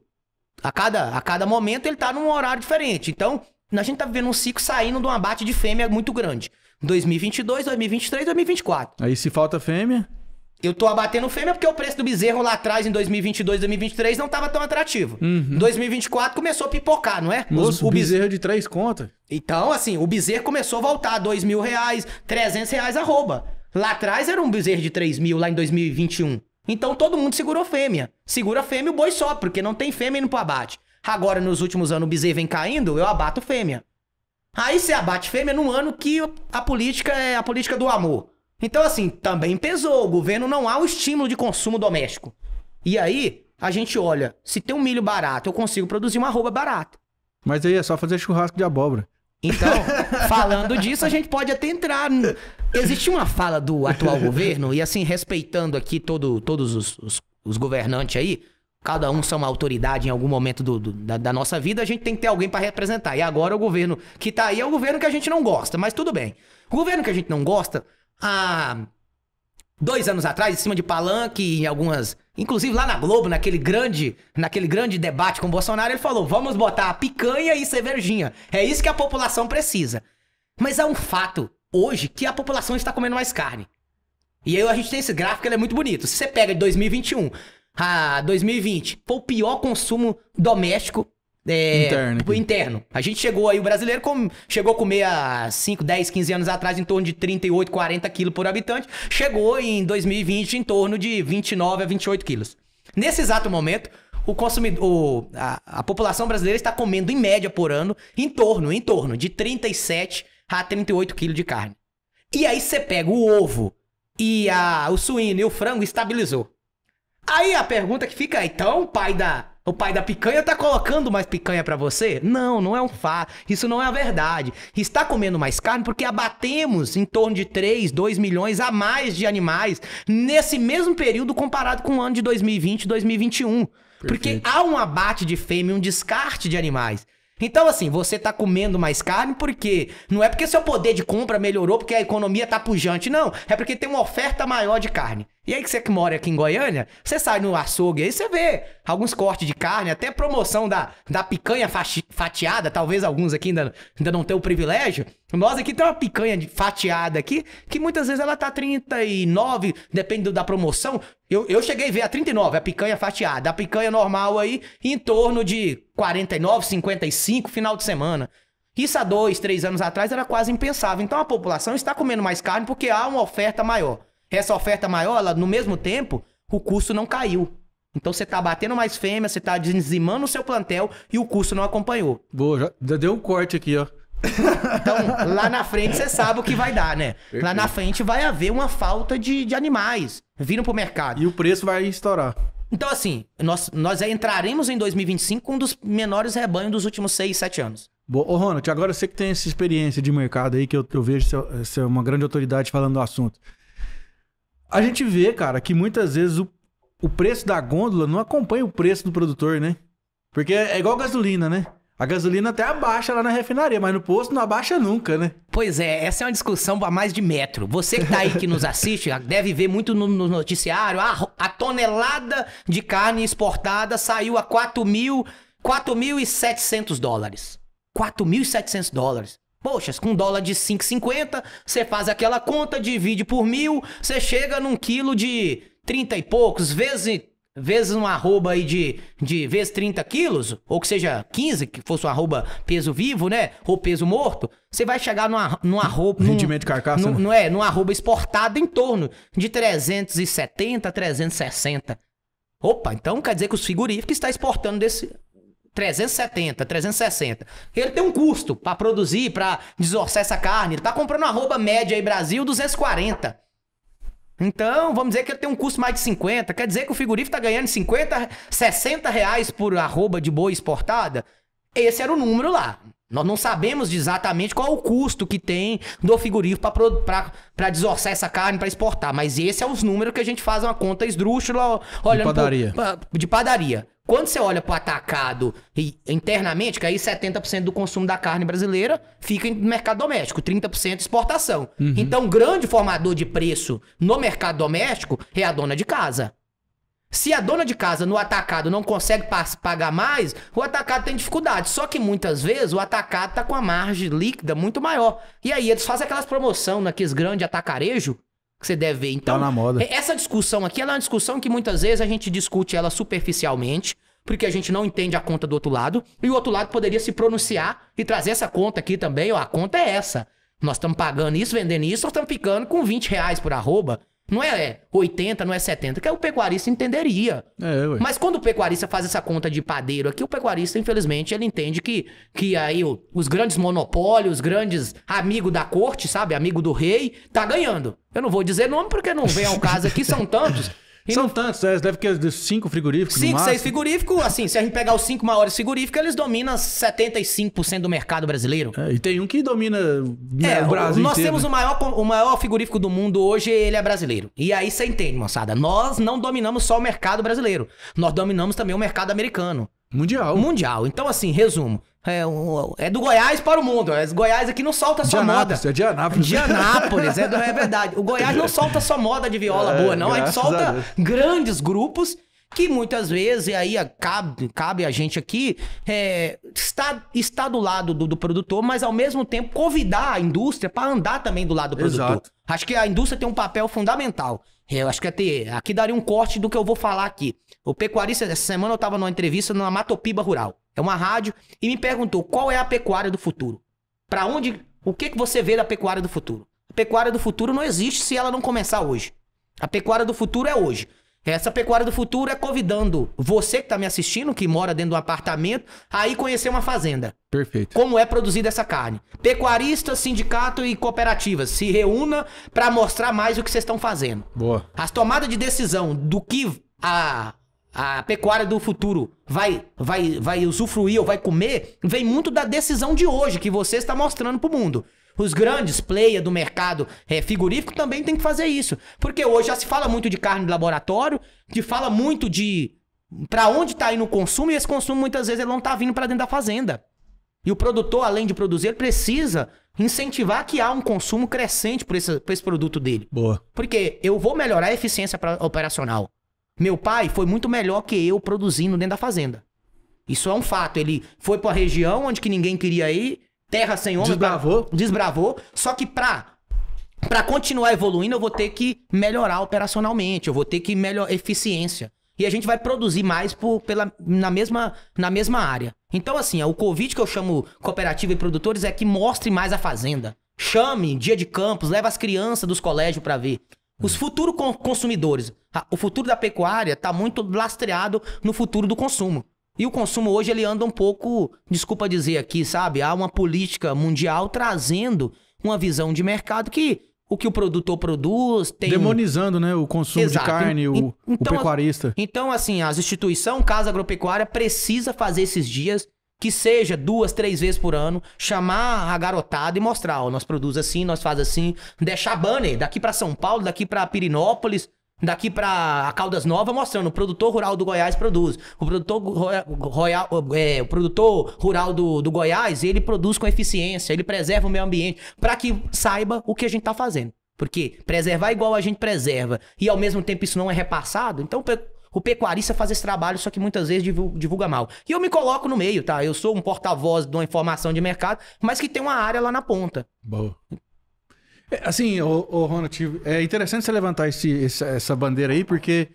Speaker 2: A cada, a cada momento ele está num horário diferente. Então, a gente está vivendo um ciclo saindo de um abate de fêmea muito grande. 2022, 2023, 2024.
Speaker 1: Aí se falta fêmea?
Speaker 2: Eu tô abatendo fêmea porque o preço do bezerro lá atrás, em 2022, 2023, não tava tão atrativo. Uhum. 2024 começou a pipocar, não é? o bezerro é de três contas. Então, assim, o bezerro começou a voltar, a dois mil reais, 300 reais arroba. Lá atrás era um bezerro de 3 mil, lá em 2021. Então todo mundo segurou fêmea. Segura fêmea o boi só, porque não tem fêmea indo pro abate. Agora, nos últimos anos, o bezerro vem caindo, eu abato fêmea. Aí você abate fêmea num ano que a política é a política do amor. Então, assim, também pesou. O governo não há o estímulo de consumo doméstico. E aí, a gente olha, se tem um milho barato, eu consigo produzir uma arroba
Speaker 1: barata. Mas aí é só fazer churrasco de abóbora. Então, falando disso, a gente pode até entrar. Existe uma fala do atual governo,
Speaker 2: e assim, respeitando aqui todo, todos os, os, os governantes aí, Cada um são uma autoridade em algum momento do, do, da, da, nossa vida, a gente tem que ter alguém para representar. E agora o governo que tá aí é o governo que a gente não gosta, mas tudo bem. O governo que a gente não gosta, há dois anos atrás, em cima de palanque, em algumas. Inclusive lá na Globo, naquele grande, naquele grande debate com o Bolsonaro, ele falou: vamos botar a picanha e cervejinha. É isso que a população precisa. Mas há um fato hoje que a população está comendo mais carne. E aí a gente tem esse gráfico, ele é muito bonito. Se você pega de 2021 ah, 2020 foi o pior consumo doméstico é, interno. Aqui. interno. A gente chegou aí, o brasileiro com, chegou a comer há 5, 10, 15 anos atrás em torno de 38, 40 quilos por habitante. Chegou em 2020 em torno de 29 a 28 quilos. Nesse exato momento, o consumidor, a, a população brasileira está comendo em média por ano em torno, em torno de 37 a 38 quilos de carne. E aí você pega o ovo e a, o suíno e o frango estabilizou. Aí a pergunta que fica, então, pai da. O pai da picanha tá colocando mais picanha para você? Não, não é um fato. Isso não é a verdade. Está comendo mais carne porque abatemos em torno de 3, 2 milhões a mais de animais nesse mesmo período comparado com o ano de 2020 e 2021. Perfeito. Porque há um abate de fêmea, um descarte de animais. Então, assim, você tá comendo mais carne porque. Não é porque seu poder de compra melhorou, porque a economia tá pujante, não. É porque tem uma oferta maior de carne. E aí que você que mora aqui em Goiânia, você sai no açougue aí você vê alguns cortes de carne, até promoção da, da picanha fatiada, talvez alguns aqui ainda, ainda não tenham o privilégio. Nós aqui tem uma picanha fatiada aqui, que muitas vezes ela tá 39, depende da promoção, eu, eu cheguei a ver a 39, a picanha fatiada. A picanha normal aí, em torno de 49, 55 final de semana. Isso há dois, três anos atrás era quase impensável. Então a população está comendo mais carne porque há uma oferta maior. Essa oferta maior, ela, no mesmo tempo, o custo não caiu. Então você está batendo mais fêmeas, você está dizimando o seu plantel e o custo não acompanhou. Boa, já deu um corte aqui, ó. Então, lá na frente você sabe o que vai dar, né? Perfeito. Lá na frente vai haver uma falta de, de animais vindo pro mercado. E o preço vai estourar. Então, assim, nós, nós entraremos em 2025 com um dos menores rebanhos dos últimos 6, 7 anos.
Speaker 1: Boa. Ô, Ronald, agora você que tem essa experiência de mercado aí, que eu, eu vejo você é uma grande autoridade falando do assunto. A gente vê, cara, que muitas vezes o, o preço da gôndola não acompanha o preço do produtor, né? Porque é, é igual gasolina, né? A gasolina até abaixa lá na refinaria, mas no posto não abaixa nunca, né? Pois é, essa é uma
Speaker 2: discussão a mais de metro. Você que tá aí que nos assiste, deve ver muito no, no noticiário, a tonelada de carne exportada saiu a mil, 4.700 dólares. 4.700 dólares. Poxa, com dólar de 5,50, você faz aquela conta, divide por mil, você chega num quilo de 30 e poucos, vezes vezes um arroba aí de, de vezes 30 quilos, ou que seja 15, que fosse um arroba peso vivo, né? Ou peso morto, você vai chegar numa, numa arroba. Num, de carcaça. Num, né? Não é, num arroba exportado em torno de 370, 360. Opa, então quer dizer que os figuríficos está exportando desse 370, 360. Ele tem um custo para produzir, para desorçar essa carne. Ele tá comprando uma arroba média aí Brasil 240. Então, vamos dizer que ele tem um custo mais de 50. Quer dizer que o figurino está ganhando 50, 60 reais por arroba de boa exportada? Esse era o número lá. Nós não sabemos exatamente qual é o custo que tem do figurino para desossar essa carne, para exportar. Mas esse é os números que a gente faz uma conta esdrúxula olhando de padaria. Pro, de padaria. Quando você olha para o atacado e, internamente, que aí 70% do consumo da carne brasileira fica no mercado doméstico, 30% exportação. Uhum. Então, grande formador de preço no mercado doméstico é a dona de casa. Se a dona de casa no atacado não consegue pagar mais, o atacado tem dificuldade. Só que muitas vezes o atacado tá com a margem líquida muito maior. E aí eles fazem aquelas promoções naqueles grandes atacarejo que você deve ver. Então, tá na moda. É, essa discussão aqui é uma discussão que muitas vezes a gente discute ela superficialmente, porque a gente não entende a conta do outro lado, e o outro lado poderia se pronunciar e trazer essa conta aqui também, ó, a conta é essa. Nós estamos pagando isso, vendendo isso, nós estamos ficando com 20 reais por arroba, não é 80, é, não é 70, que o pecuarista entenderia. É, ué. Mas quando o pecuarista faz essa conta de padeiro aqui, o pecuarista, infelizmente, ele entende que, que aí o, os grandes monopólios, os grandes amigos da corte, sabe? Amigo do rei, tá ganhando. Eu não vou dizer nome porque não vem ao caso aqui, são tantos. E São não... tantos,
Speaker 1: é, deve ter é cinco frigoríficos. Cinco, seis
Speaker 2: frigoríficos. Assim, se a gente pegar os cinco maiores frigoríficos, eles dominam 75% do mercado brasileiro. É, e tem um que domina né, é, o Brasil. Nós inteiro, temos né? o, maior, o maior frigorífico do mundo hoje, ele é brasileiro. E aí você entende, moçada. Nós não dominamos só o mercado brasileiro. Nós dominamos também o mercado americano. Mundial. Mundial. Então, assim, resumo. É, um, é do Goiás para o mundo. Mas é, Goiás aqui não solta só moda. É de Anápolis. De Anápolis, é, é verdade. O Goiás não solta só moda de viola é, boa, não. A gente solta a grandes grupos que muitas vezes, e aí cabe, cabe a gente aqui, é, está, está do lado do, do, produtor, mas ao mesmo tempo convidar a indústria para andar também do lado do Exato. produtor. Acho que a indústria tem um papel fundamental. Eu acho que até aqui daria um corte do que eu vou falar aqui. O pecuarista, essa semana eu estava numa entrevista numa Matopiba Rural é uma rádio, e me perguntou qual é a pecuária do futuro. Para onde, o que, que você vê da pecuária do futuro? A pecuária do futuro não existe se ela não começar hoje. A pecuária do futuro é hoje. Essa pecuária do futuro é convidando você que está me assistindo, que mora dentro de um apartamento, aí conhecer uma fazenda. Perfeito. Como é produzida essa carne. Pecuaristas, sindicato e cooperativas se reúna para mostrar mais o que vocês estão fazendo. Boa. As tomadas de decisão do que a a pecuária do futuro vai vai vai usufruir ou vai comer, vem muito da decisão de hoje que você está mostrando para o mundo. Os grandes players do mercado é, figurífico também tem que fazer isso. Porque hoje já se fala muito de carne de laboratório, se fala muito de para onde está indo o consumo, e esse consumo muitas vezes ele não está vindo para dentro da fazenda. E o produtor, além de produzir, precisa incentivar que há um consumo crescente por esse, por esse produto dele. Boa. Porque eu vou melhorar a eficiência pra, operacional. Meu pai foi muito melhor que eu produzindo dentro da fazenda. Isso é um fato. Ele foi para a região onde que ninguém queria ir, terra sem homem. Desbravou. Pra... Desbravou. Só que pra para continuar evoluindo, eu vou ter que melhorar operacionalmente, eu vou ter que melhorar eficiência. E a gente vai produzir mais por, pela, na, mesma, na mesma área. Então, assim, o convite que eu chamo cooperativa e produtores é que mostre mais a fazenda. Chame, dia de campos, leva as crianças dos colégios para ver. Os futuros consumidores. Ah, o futuro da pecuária está muito lastreado no futuro do consumo. E o consumo hoje ele anda um pouco, desculpa dizer aqui, sabe? Há uma política mundial trazendo uma visão de mercado que o que o produtor produz tem. Demonizando,
Speaker 1: né? O consumo Exato. de carne, o, então, o pecuarista.
Speaker 2: Então, assim, as instituições, Casa Agropecuária, precisa fazer esses dias que seja duas, três vezes por ano, chamar a garotada e mostrar, ó, nós produz assim, nós faz assim, deixar banner daqui para São Paulo, daqui para Pirinópolis, daqui para Caldas Nova, mostrando o produtor rural do Goiás produz, o produtor, royal, é, o produtor rural do, do Goiás, ele produz com eficiência, ele preserva o meio ambiente, para que saiba o que a gente tá fazendo. Porque preservar é igual a gente preserva e ao mesmo tempo isso não é repassado, então o pecuarista faz esse trabalho, só que muitas vezes divulga mal. E eu me coloco no meio, tá? Eu sou um
Speaker 1: porta-voz de uma informação de mercado, mas que tem uma área lá na ponta. Boa. É, assim, o, o Ronald, é interessante você levantar esse, essa, essa bandeira aí, porque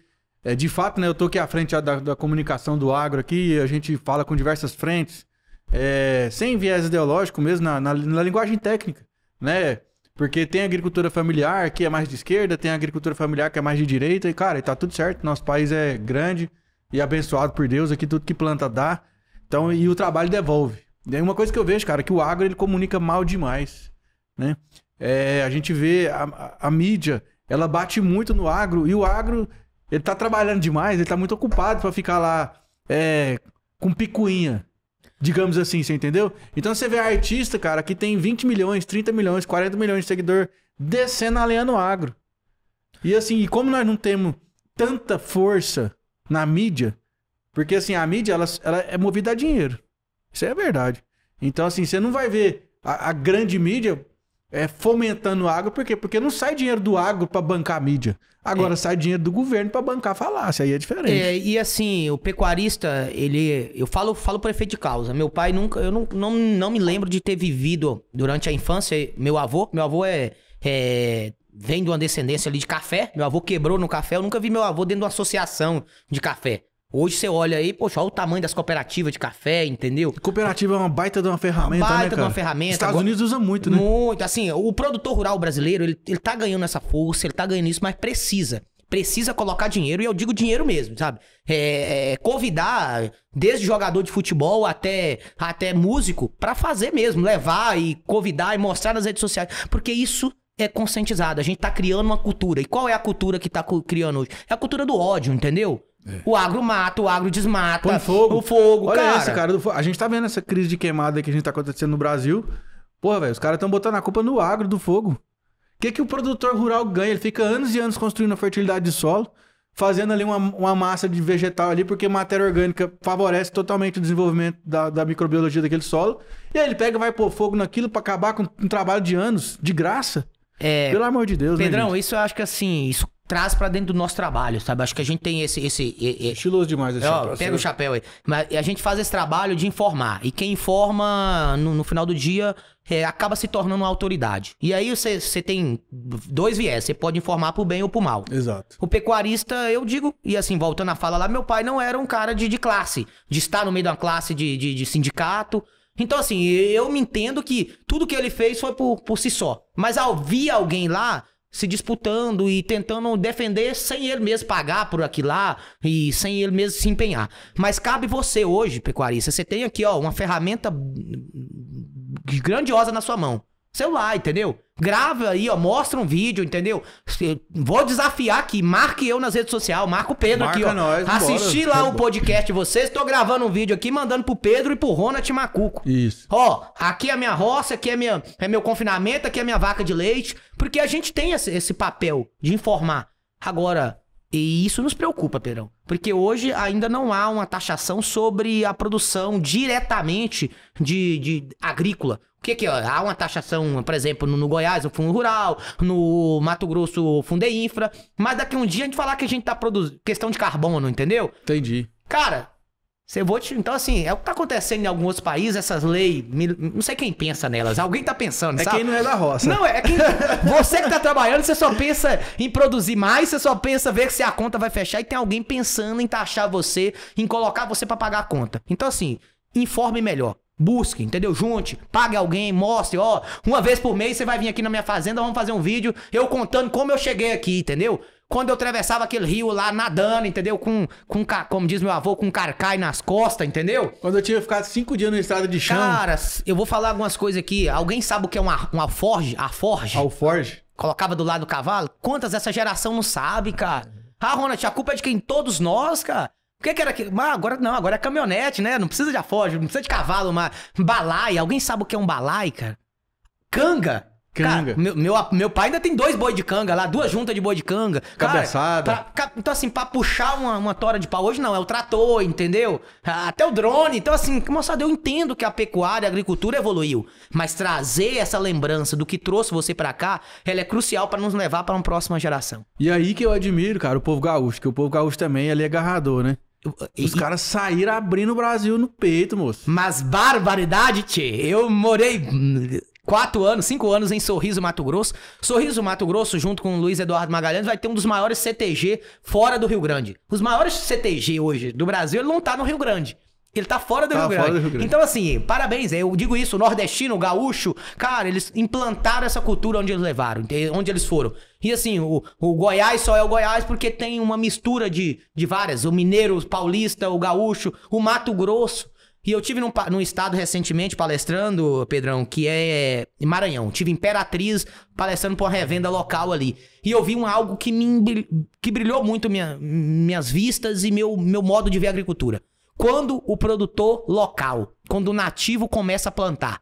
Speaker 1: é, de fato, né, eu tô aqui à frente da, da comunicação do agro aqui, a gente fala com diversas frentes, é, sem viés ideológico mesmo, na, na, na linguagem técnica, né? Porque tem agricultura familiar que é mais de esquerda, tem agricultura familiar que é mais de direita, e, cara, tá tudo certo. Nosso país é grande e abençoado por Deus, aqui tudo que planta dá. Então, e o trabalho devolve. E uma coisa que eu vejo, cara, é que o agro ele comunica mal demais, né? É, a gente vê a, a, a, mídia, ela bate muito no agro e o agro ele tá trabalhando demais, ele tá muito ocupado para ficar lá é, com picuinha. Digamos assim, você entendeu? Então você vê artista, cara, que tem 20 milhões, 30 milhões, 40 milhões de seguidor descendo a lenha no agro. E assim, e como nós não temos tanta força na mídia, porque assim, a mídia ela, ela é movida a dinheiro. Isso é verdade. Então assim, você não vai ver a, a grande mídia é, fomentando o agro, por quê? Porque não sai dinheiro do agro para bancar a mídia. Agora é. sai dinheiro do governo para bancar a falácia, aí é diferente. É,
Speaker 2: e assim, o pecuarista, ele. Eu falo, falo por efeito de causa. Meu pai nunca. Eu não, não, não me lembro de ter vivido durante a infância. Meu avô, meu avô é, é vem de uma descendência ali de café. Meu avô quebrou no café. Eu nunca vi meu avô dentro de uma associação de café. Hoje você olha aí, poxa, olha o tamanho das cooperativas de café, entendeu? Cooperativa é uma baita
Speaker 1: de uma ferramenta, uma baita né, de uma ferramenta. Estados
Speaker 2: Unidos usa muito, né? Muito. Assim, o produtor rural brasileiro, ele, ele tá ganhando essa força, ele tá ganhando isso, mas precisa precisa colocar dinheiro, e eu digo dinheiro mesmo, sabe? É, é, é convidar desde jogador de futebol até, até músico para fazer mesmo, levar e convidar e mostrar nas redes sociais, porque isso é conscientizado, a gente tá criando uma cultura. E qual é a cultura que tá criando hoje? É a cultura do ódio, entendeu?
Speaker 1: É. O agro mata, o agro desmata. Põe fogo. O fogo, Olha cara. cara A gente tá vendo essa crise de queimada que a gente tá acontecendo no Brasil. Porra, velho, os caras estão botando a culpa no agro do fogo. O que, que o produtor rural ganha? Ele fica anos e anos construindo a fertilidade de solo, fazendo ali uma, uma massa de vegetal ali, porque matéria orgânica favorece totalmente o desenvolvimento da, da microbiologia daquele solo. E aí ele pega e vai pôr fogo naquilo para acabar com um trabalho de anos, de graça. É, Pelo amor de Deus, né, Pedrão,
Speaker 2: né, isso eu acho que assim, isso traz para dentro do nosso trabalho, sabe? Acho que a gente tem esse. esse e, Estiloso demais esse chapéu. Pega o chapéu aí. Mas a gente faz esse trabalho de informar. E quem informa, no, no final do dia, é, acaba se tornando uma autoridade. E aí você, você tem dois viés. Você pode informar pro bem ou pro mal. Exato. O pecuarista, eu digo, e assim, voltando à fala lá, meu pai não era um cara de, de classe, de estar no meio de uma classe de, de, de sindicato. Então, assim, eu me entendo que tudo que ele fez foi por, por si só. Mas ao vir alguém lá se disputando e tentando defender sem ele mesmo pagar por aquilo lá e sem ele mesmo se empenhar. Mas cabe você hoje, pecuarista, você tem aqui ó, uma ferramenta grandiosa na sua mão celular, entendeu? Grava aí, ó, mostra um vídeo, entendeu? Vou desafiar aqui, marque eu nas redes sociais, Marco o Pedro marca aqui, ó. Nós, Assisti lá o podcast de vocês, tô gravando um vídeo aqui, mandando pro Pedro e pro Ronald Macuco. Isso. Ó, aqui é a minha roça, aqui é, minha, é meu confinamento, aqui é a minha vaca de leite, porque a gente tem esse, esse papel de informar. Agora, e isso nos preocupa, Perão. Porque hoje ainda não há uma taxação sobre a produção diretamente de, de agrícola. O que que ó, é? Há uma taxação, por exemplo, no, no Goiás, o Fundo Rural, no Mato Grosso, o Fundo Infra. Mas daqui um dia a gente falar que a gente tá produzindo... Questão de carbono, entendeu? Entendi. Cara, você vou te... Então, assim, é o que tá acontecendo em alguns países, essas leis. Não sei quem pensa nelas. Alguém tá pensando, é sabe? É quem não é da roça. Não, é quem. você que tá trabalhando, você só pensa em produzir mais, você só pensa ver se a conta vai fechar e tem alguém pensando em taxar você, em colocar você para pagar a conta. Então, assim, informe melhor. Busque, entendeu? Junte, pague alguém, mostre, ó. Uma vez por mês você vai vir aqui na minha fazenda, vamos fazer um vídeo, eu contando como eu cheguei aqui, entendeu? Quando eu atravessava aquele rio lá nadando, entendeu? Com, com como diz meu avô, com carcai nas costas, entendeu? Quando eu tinha ficado cinco dias na estrada de chão. Cara, eu vou falar algumas coisas aqui. Alguém sabe o que é uma, alforge? forge? A forge? Alforge. Colocava do lado do cavalo? Quantas essa geração não sabe, cara? Ah, Ronald, a culpa é de quem? Todos nós, cara. O que, que era que. Mas agora não, agora é caminhonete, né? Não precisa de aforge, não precisa de cavalo, mas. Balai. Alguém sabe o que é um balai, cara? Canga? Canga. Cara, meu, meu, meu, pai ainda tem dois boi de canga lá, duas juntas de boi de canga. Cabeçada. Cara, pra, então, assim, pra puxar uma, uma tora de pau hoje, não, é o trator, entendeu? Até o drone. Então, assim, moçada, eu entendo que a pecuária, a agricultura evoluiu. Mas trazer essa lembrança do que trouxe você para cá, ela é crucial para nos levar para uma próxima geração.
Speaker 1: E aí que eu admiro, cara, o povo gaúcho, que o povo gaúcho também ele é agarrador, né? Os caras saíram abrindo o Brasil no peito, moço. Mas barbaridade,
Speaker 2: tchê. Eu morei Quatro anos, cinco anos em Sorriso Mato Grosso. Sorriso Mato Grosso, junto com o Luiz Eduardo Magalhães, vai ter um dos maiores CTG fora do Rio Grande. Os maiores CTG hoje do Brasil, ele não tá no Rio Grande. Ele tá fora do, tá Rio, fora Grande. do Rio Grande. Então, assim, parabéns. Eu digo isso, o nordestino, o gaúcho, cara, eles implantaram essa cultura onde eles levaram, onde eles foram. E assim, o, o Goiás só é o Goiás porque tem uma mistura de, de várias. O mineiro, o paulista, o gaúcho, o Mato Grosso. E eu tive num, num, estado recentemente palestrando, Pedrão, que é Maranhão. Tive Imperatriz palestrando por revenda local ali. E eu vi um algo que me que brilhou muito minha, minhas vistas e meu, meu modo de ver a agricultura. Quando o produtor local, quando o nativo começa a plantar.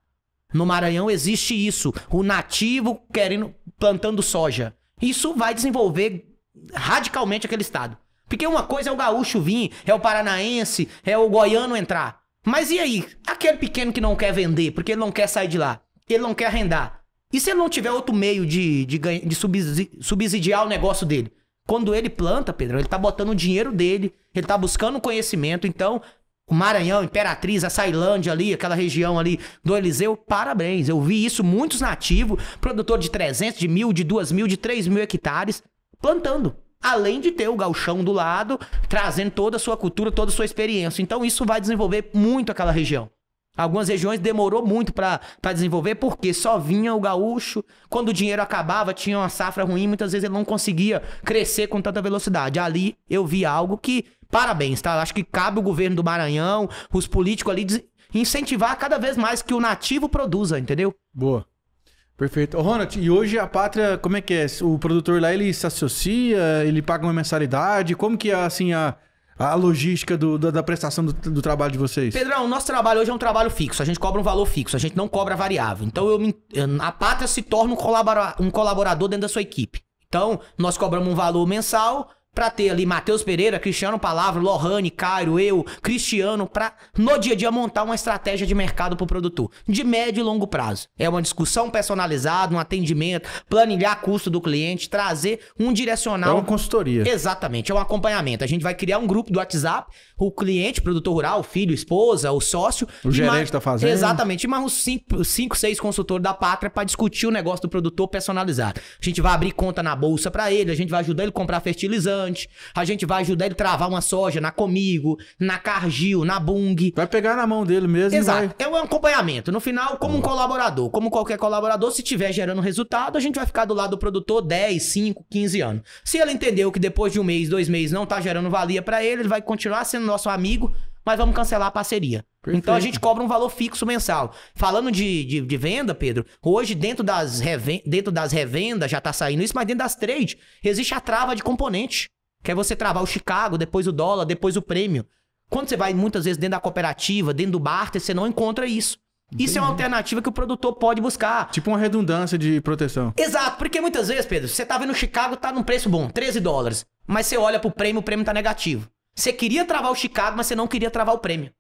Speaker 2: No Maranhão existe isso, o nativo querendo plantando soja. Isso vai desenvolver radicalmente aquele estado. Porque uma coisa é o gaúcho vir, é o paranaense, é o goiano entrar. Mas e aí? Aquele pequeno que não quer vender, porque ele não quer sair de lá, ele não quer arrendar. E se ele não tiver outro meio de, de, de subsidiar o negócio dele? Quando ele planta, Pedro, ele tá botando o dinheiro dele, ele tá buscando conhecimento. Então, o Maranhão, Imperatriz, a Sailândia ali, aquela região ali do Eliseu, parabéns. Eu vi isso, muitos nativos, produtor de 300, de mil, de duas mil, de três mil hectares, plantando além de ter o galchão do lado, trazendo toda a sua cultura, toda a sua experiência. Então isso vai desenvolver muito aquela região. Algumas regiões demorou muito para desenvolver porque só vinha o gaúcho. Quando o dinheiro acabava, tinha uma safra ruim, muitas vezes ele não conseguia crescer com tanta velocidade. Ali eu vi algo que, parabéns, tá? Acho que cabe o governo do Maranhão, os políticos ali incentivar cada
Speaker 1: vez mais que o nativo produza, entendeu? Boa. Perfeito. Ronald, e hoje a Pátria, como é que é? O produtor lá, ele se associa, ele paga uma mensalidade? Como que é, assim, a, a logística do, da, da, prestação do, do, trabalho de vocês?
Speaker 2: Pedrão, o nosso trabalho hoje é um trabalho fixo. A gente cobra um valor fixo, a gente não cobra variável. Então, eu a Pátria se torna um, colabora, um colaborador dentro da sua equipe. Então, nós cobramos um valor mensal pra ter ali Matheus Pereira, Cristiano Palavra, Lohane, Cairo, eu, Cristiano, pra no dia a dia montar uma estratégia de mercado pro produtor, de médio e longo prazo. É uma discussão personalizada, um atendimento, planilhar custo do cliente, trazer um direcional. É uma consultoria. Exatamente, é um acompanhamento. A gente vai criar um grupo do WhatsApp, o cliente, produtor rural, filho, esposa, o sócio. O gerente mais, tá fazendo. Exatamente, e mais uns 5, 6 consultores da pátria para discutir o negócio do produtor personalizado. A gente vai abrir conta na bolsa para ele, a gente vai ajudar ele a comprar fertilizante, restaurante. A gente vai ajudar ele a travar uma soja na Comigo, na Cargill, na Bung. Vai pegar na mão dele mesmo. Exato. É um acompanhamento. No final, como um colaborador, como qualquer colaborador, se tiver gerando resultado, a gente vai ficar do lado do produtor 10, 5, 15 anos. Se ele entendeu que depois de um mês, dois meses, não tá gerando valia para ele, ele vai continuar sendo nosso amigo mas vamos cancelar a parceria. Perfeito. Então a gente cobra um valor fixo mensal. Falando de, de, de venda, Pedro, hoje dentro das, dentro das revendas já tá saindo isso, mas dentro das trades existe a trava de componente. Que é você travar o Chicago, depois o dólar, depois o prêmio. Quando você vai muitas vezes dentro da cooperativa, dentro do barter, você não encontra isso. Entendi. Isso é uma
Speaker 1: alternativa que o produtor pode buscar. Tipo uma redundância de proteção.
Speaker 2: Exato, porque muitas vezes, Pedro, você tá vendo o Chicago tá num preço bom, 13 dólares, mas você olha pro prêmio, o prêmio tá negativo. Você queria travar o Chicago, mas você não queria travar o prêmio.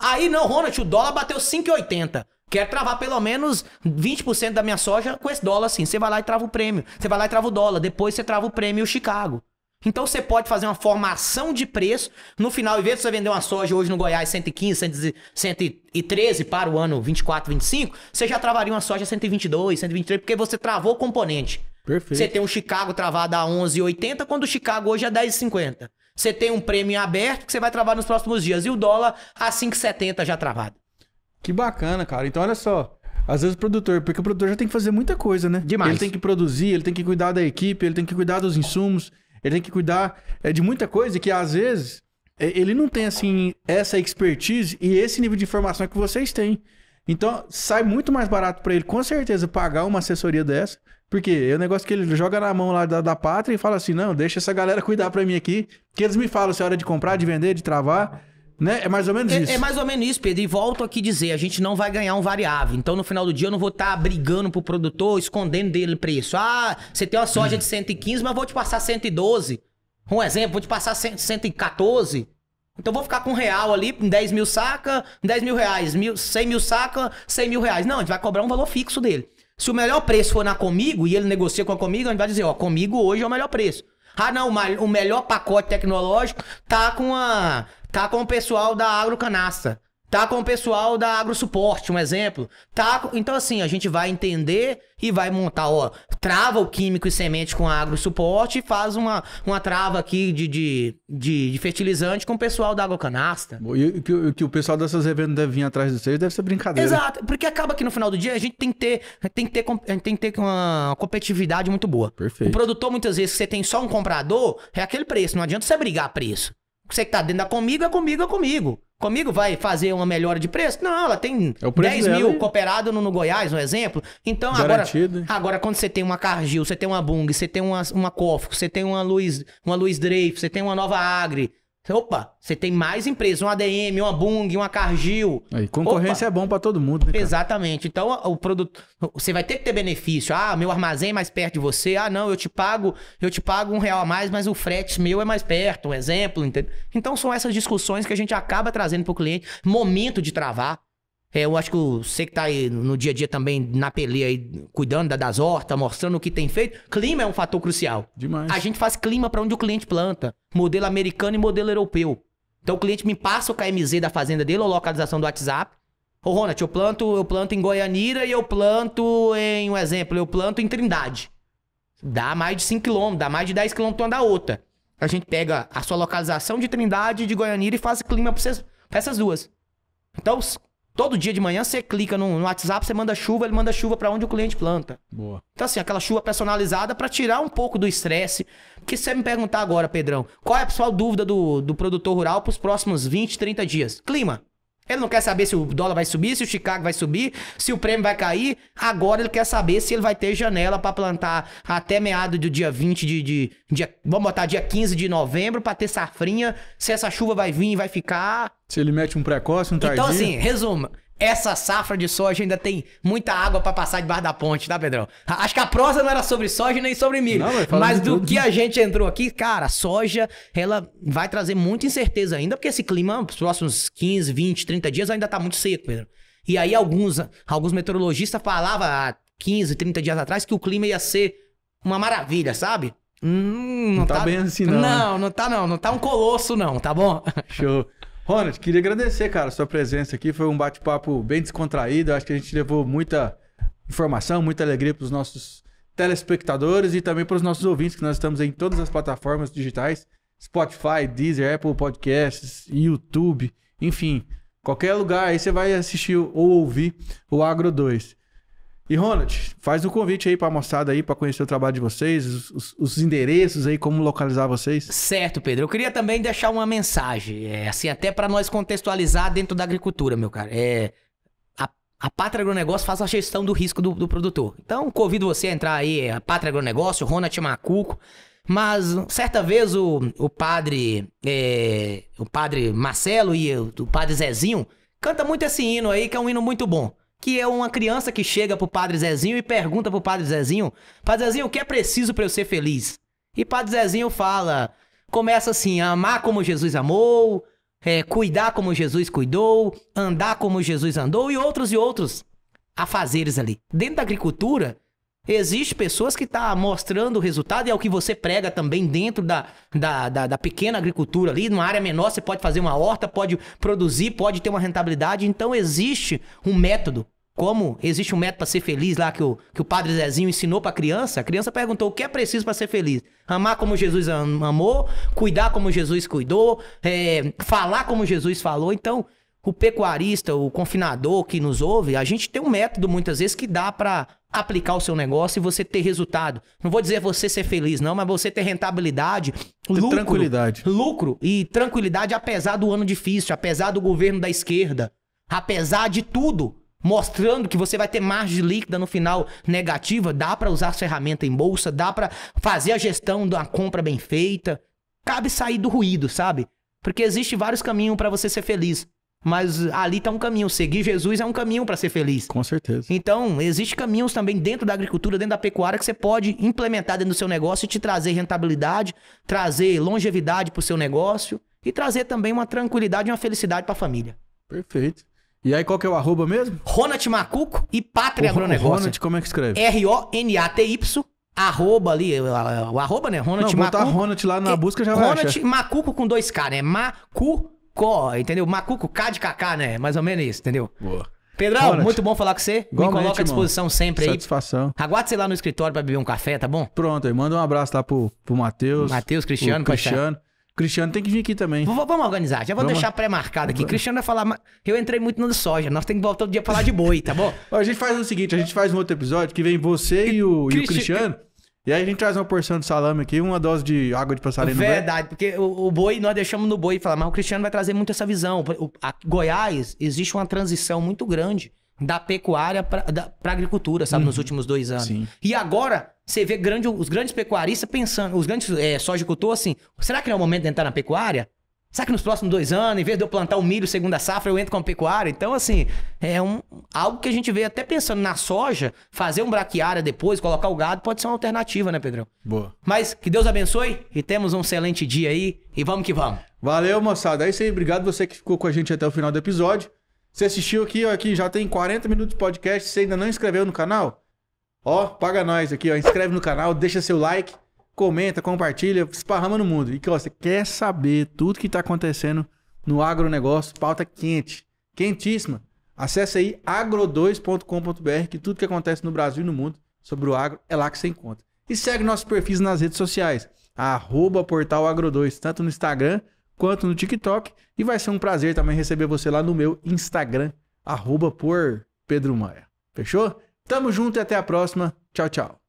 Speaker 2: Aí não, Ronald, o dólar bateu 5,80. Quero travar pelo menos 20% da minha soja com esse dólar assim. Você vai lá e trava o prêmio. Você vai lá e trava o dólar. Depois você trava o prêmio e o Chicago. Então você pode fazer uma formação de preço. No final, em vez de você vender uma soja hoje no Goiás 115, 113 para o ano 24, 25, você já travaria uma soja 122, 123, porque você travou o componente. Perfeito. Você tem um Chicago travado a 11,80, quando o Chicago hoje é 10,50. Você tem um prêmio aberto que você vai travar nos próximos dias. E o dólar a 5,70 já travado.
Speaker 1: Que bacana, cara. Então, olha só. Às vezes o produtor, porque o produtor já tem que fazer muita coisa, né? Demais. Ele tem que produzir, ele tem que cuidar da equipe, ele tem que cuidar dos insumos, ele tem que cuidar é, de muita coisa que às vezes é, ele não tem assim essa expertise e esse nível de informação que vocês têm. Então, sai muito mais barato para ele, com certeza, pagar uma assessoria dessa porque é um negócio que ele joga na mão lá da, da pátria e fala assim: não, deixa essa galera cuidar para mim aqui. Que eles me falam se é hora de comprar, de vender, de travar. Né? É mais ou menos é, isso. É
Speaker 2: mais ou menos isso, Pedro. E volto aqui dizer, a gente não vai ganhar um variável. Então, no final do dia, eu não vou estar tá brigando pro produtor, escondendo dele preço. Ah, você tem uma soja de 115, mas vou te passar 112. Um exemplo, vou te passar 114. Então, vou ficar com um real ali, 10 mil saca, 10 mil reais, mil, 100 mil saca, 100 mil reais. Não, a gente vai cobrar um valor fixo dele. Se o melhor preço for na Comigo e ele negocia com a Comigo, a gente vai dizer, ó, Comigo hoje é o melhor preço. Ah, não, o melhor pacote tecnológico tá com a tá com o pessoal da Agrocanasta. Tá com o pessoal da AgroSuporte, um exemplo. Tá, então assim, a gente vai entender e vai montar, ó, trava o químico e semente com a AgroSuporte e faz uma, uma trava aqui de, de, de, de fertilizante com o pessoal da Agrocanasta.
Speaker 1: E o que o pessoal dessas revendas deve vir atrás de vocês deve ser brincadeira.
Speaker 2: Exato, porque acaba que no final do dia a gente tem que ter, tem que ter, tem que ter uma competitividade muito boa. Perfeito. O produtor, muitas vezes, que você tem só um comprador, é aquele preço, não adianta você brigar preço. Você que tá dentro da comigo, é comigo, é comigo. Comigo vai fazer uma melhora de preço? Não, ela tem
Speaker 1: é 10 mil
Speaker 2: cooperado no, no, Goiás, um exemplo. Então, Garantido. agora, agora, quando você tem uma Cargill, você tem uma Bung, você tem uma, uma Cofco, você tem uma Luiz, uma Luiz Dreyf, você tem uma Nova Agri, Opa, você tem mais empresas, uma ADM, uma Bung, uma Cargill. Aí, concorrência Opa. é bom para todo mundo, né? Cara? Exatamente. Então, o produto, você vai ter que ter benefício. Ah, meu armazém é mais perto de você. Ah, não, eu te pago, eu te pago um real a mais, mas o frete meu é mais perto. Um exemplo, entendeu? Então, são essas discussões que a gente acaba trazendo para o cliente. Momento de travar. É, eu acho que você que tá aí no dia a dia também na peleia aí, cuidando das hortas, mostrando o que tem feito, clima é um fator crucial. Demais. A gente faz clima para onde o cliente planta, modelo americano e modelo europeu. Então o cliente me passa o KMZ da fazenda dele ou localização do WhatsApp. Ô, Ronald, eu planto, eu planto em Goianira e eu planto em um exemplo, eu planto em Trindade. Dá mais de 5 km, dá mais de 10 km uma da outra. A gente pega a sua localização de Trindade e de Goianira e faz clima para essas duas. Então, Todo dia de manhã você clica no, WhatsApp, você manda chuva, ele manda chuva para onde o cliente planta. Boa. Então, assim, aquela chuva personalizada para tirar um pouco do estresse. Porque se você me perguntar agora, Pedrão, qual é a pessoal dúvida do, do produtor rural para os próximos 20, 30 dias? Clima. Ele não quer saber se o dólar vai subir, se o Chicago vai subir, se o prêmio vai cair. Agora ele quer saber se ele vai ter janela para plantar até meado do dia 20 de, de, de, Vamos botar dia 15 de novembro para ter safrinha. Se essa chuva vai vir e vai ficar. Se ele mete um precoce, um então, tardio. Então, assim, resumo essa safra de soja ainda tem muita água para passar debaixo da ponte, tá, Pedrão? Acho que a prosa não era sobre soja nem sobre milho. Não, mas do tudo. que a gente entrou aqui, cara, a soja, ela vai trazer muita incerteza ainda, porque esse clima, os próximos 15, 20, 30 dias, ainda tá muito seco, Pedro. E aí alguns, alguns meteorologistas falavam há 15, 30 dias atrás que o clima ia ser
Speaker 1: uma maravilha, sabe? Hum, não, não tá, tá, bem assim, não. Não, né? não tá não. Não tá um colosso, não, tá bom? Show. Ronald, queria agradecer, cara, a sua presença aqui. Foi um bate-papo bem descontraído. Acho que a gente levou muita informação, muita alegria para os nossos telespectadores e também para os nossos ouvintes, que nós estamos em todas as plataformas digitais: Spotify, Deezer, Apple Podcasts, YouTube, enfim. Qualquer lugar aí você vai assistir ou ouvir o Agro 2. E Ronald, faz um convite aí para moçada aí, para conhecer o trabalho de vocês, os, os, endereços aí, como localizar vocês. Certo, Pedro. Eu queria também deixar
Speaker 2: uma mensagem, é, assim, até para nós contextualizar dentro da agricultura, meu cara. É, a, a Pátria Agronegócio faz a gestão do risco do, do produtor. Então, convido você a entrar aí, é, a Pátria Agronegócio, Ronald Macuco. Mas, certa vez, o, o padre é, o padre Marcelo e o, o padre Zezinho canta muito esse hino aí, que é um hino muito bom que é uma criança que chega pro Padre Zezinho e pergunta pro Padre Zezinho: Padre Zezinho, o que é preciso para eu ser feliz? E Padre Zezinho fala: começa assim, a amar como Jesus amou, é, cuidar como Jesus cuidou, andar como Jesus andou e outros e outros afazeres ali. Dentro da agricultura, Existe pessoas que estão tá mostrando o resultado, e é o que você prega também dentro da, da, da, da, pequena agricultura ali, numa área menor, você pode fazer uma horta, pode produzir, pode ter uma rentabilidade. Então existe um método. Como existe um método para ser feliz lá que o, que o padre Zezinho ensinou para a criança? A criança perguntou o que é preciso para ser feliz? Amar como Jesus amou, cuidar como Jesus cuidou, é, falar como Jesus falou. Então, o pecuarista, o confinador que nos ouve, a gente tem um método muitas vezes que dá para aplicar o seu negócio e você ter resultado. Não vou dizer você ser feliz, não, mas você ter rentabilidade, lucro, tranquilidade.
Speaker 1: lucro e
Speaker 2: tranquilidade apesar do ano difícil, apesar do governo da esquerda, apesar de tudo, mostrando que você vai ter margem líquida no final negativa, dá para usar as ferramentas em bolsa, dá para fazer a gestão da compra bem feita. Cabe sair do ruído, sabe? Porque existe vários caminhos para você ser feliz. Mas eh, ali tá um caminho. Seguir Jesus é um caminho para ser feliz. Com certeza. Então, existem caminhos também dentro da agricultura, dentro da pecuária, que você pode implementar dentro do seu negócio e te trazer rentabilidade, trazer longevidade pro seu negócio e trazer também uma tranquilidade e uma felicidade pra família.
Speaker 1: Perfeito. E aí, qual que é o arroba mesmo?
Speaker 2: Ronat Macuco e Pátria o Agronegócio. Ronat, como é que escreve? R-O-N-A-T-Y arroba ali, o arroba, né? Ronald Não, botar Ronald
Speaker 1: lá na busca já vai Ronald
Speaker 2: Macuco com dois K, né? Macu entendeu? Macuco K de Kaká, né? Mais ou menos isso, entendeu? Boa. Pedrão, muito bom falar com você. Igualmente, Me coloca à disposição irmão. sempre aí. Satisfação.
Speaker 1: Aguarde você lá no escritório pra beber um café, tá bom? Pronto, aí manda um abraço lá pro, pro Matheus. Matheus, Cristiano, Cristiano. Cristiano tem que vir aqui
Speaker 2: também. V vamos organizar, já vou vamos. deixar pré-marcado aqui. Cristiano vai falar. Eu entrei muito no soja, nós temos que voltar todo dia
Speaker 1: falar de boi, tá bom? a gente faz o seguinte: a gente faz um outro episódio que vem você e o, Cristi... e o Cristiano. E aí a gente traz uma porção de salame aqui, uma dose de água de passarinho. Verdade, porque o, o, boi, nós deixamos
Speaker 2: no boi e falar, mas o Cristiano vai trazer muito essa visão. O, a, Goiás, existe uma transição muito grande da pecuária para a agricultura, sabe, uhum. nos últimos dois anos. Sim. E agora, você vê grande, os grandes pecuaristas pensando, os grandes é, eh, sojicultores assim, será que não é o momento de entrar na pecuária? Será que nos próximos dois anos, em vez de eu plantar o milho segunda safra, eu entro com a pecuária? Então, assim, é um, algo que a gente vê até pensando na soja, fazer um braquiária depois, colocar o gado, pode ser uma alternativa, né, Pedrão? Boa. Mas que Deus abençoe e temos um excelente dia aí e vamos que vamos.
Speaker 1: Valeu, moçada. É isso aí. Obrigado você que ficou com a gente até o final do episódio. Você assistiu aqui, ó, aqui já tem 40 minutos de podcast. Você ainda não inscreveu no canal? Ó, paga nós aqui, ó. Inscreve no canal, deixa seu like comenta, compartilha, esparrama no mundo. E que ó, você quer saber tudo que está acontecendo no agronegócio, pauta quente, quentíssima. Acesse aí agro2.com.br, que tudo que acontece no Brasil e no mundo sobre o agro é lá que você encontra. E segue nossos perfis nas redes sociais, arroba portal agro2, tanto no Instagram quanto no TikTok. E vai ser um prazer também receber você lá no meu Instagram, arroba por Pedro Maia. Fechou? Tamo junto e até a próxima. Tchau, tchau.